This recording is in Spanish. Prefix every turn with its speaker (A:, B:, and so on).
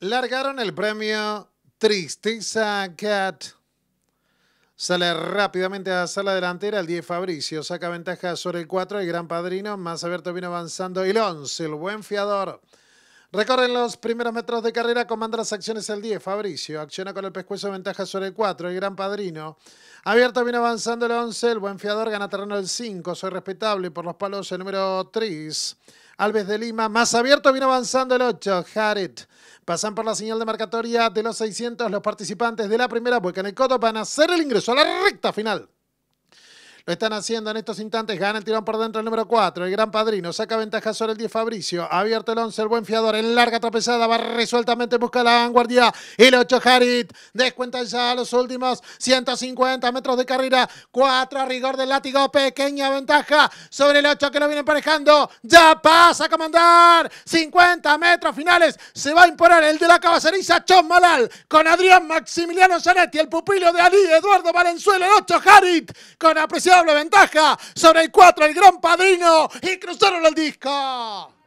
A: Largaron el premio Tristeza Cat. Sale rápidamente a hacer la delantera el 10 Fabricio, saca ventaja sobre el 4, el Gran Padrino, más abierto vino avanzando el 11, el Buen Fiador. Recorren los primeros metros de carrera, comanda las acciones el 10, Fabricio, acciona con el pescuezo ventaja sobre el 4, el Gran Padrino. Abierto vino avanzando el 11, el Buen Fiador gana terreno el 5, soy respetable por los palos el número 3. Alves de Lima, más abierto, viene avanzando el 8, Jared. Pasan por la señal de marcatoria de los 600 los participantes de la primera vuelta en el Coto van a hacer el ingreso a la recta final. Lo están haciendo en estos instantes. Gana el tirón por dentro el número 4. El gran padrino saca ventaja sobre el 10 Fabricio. Abierto el 11, el buen fiador. En larga tropezada va resueltamente busca la vanguardia. y El 8 Harit. Descuenta ya los últimos 150 metros de carrera.
B: 4 a rigor del látigo. Pequeña ventaja sobre el 8 que lo viene emparejando. Ya pasa a comandar. 50 metros finales. Se va a imponer el de la cabaceriza Chon Malal con Adrián Maximiliano Zanetti, el pupilo de Ali Eduardo Valenzuela. El 8 Harit con apreciación doble ventaja sobre el 4, el gran padrino, y cruzaron el disco.